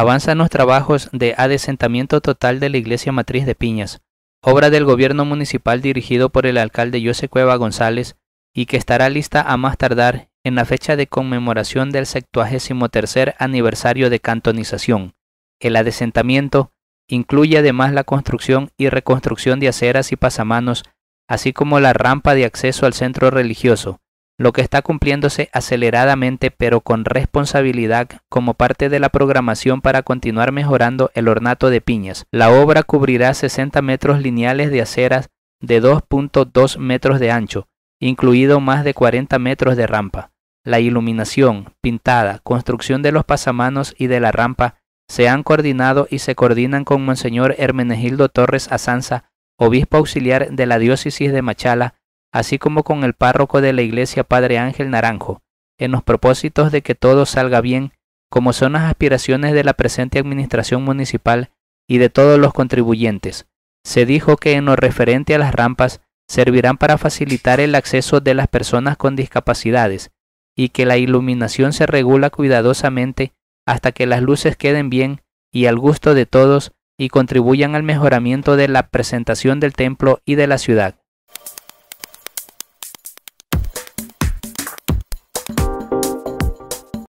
avanzan los trabajos de adesentamiento total de la iglesia matriz de Piñas, obra del gobierno municipal dirigido por el alcalde José Cueva González y que estará lista a más tardar en la fecha de conmemoración del tercer aniversario de cantonización. El adesentamiento incluye además la construcción y reconstrucción de aceras y pasamanos, así como la rampa de acceso al centro religioso, lo que está cumpliéndose aceleradamente pero con responsabilidad como parte de la programación para continuar mejorando el ornato de piñas. La obra cubrirá 60 metros lineales de aceras de 2.2 metros de ancho, incluido más de 40 metros de rampa. La iluminación, pintada, construcción de los pasamanos y de la rampa se han coordinado y se coordinan con Monseñor Hermenegildo Torres Azanza, obispo auxiliar de la diócesis de Machala, así como con el párroco de la iglesia Padre Ángel Naranjo, en los propósitos de que todo salga bien, como son las aspiraciones de la presente administración municipal y de todos los contribuyentes. Se dijo que en lo referente a las rampas servirán para facilitar el acceso de las personas con discapacidades y que la iluminación se regula cuidadosamente hasta que las luces queden bien y al gusto de todos y contribuyan al mejoramiento de la presentación del templo y de la ciudad.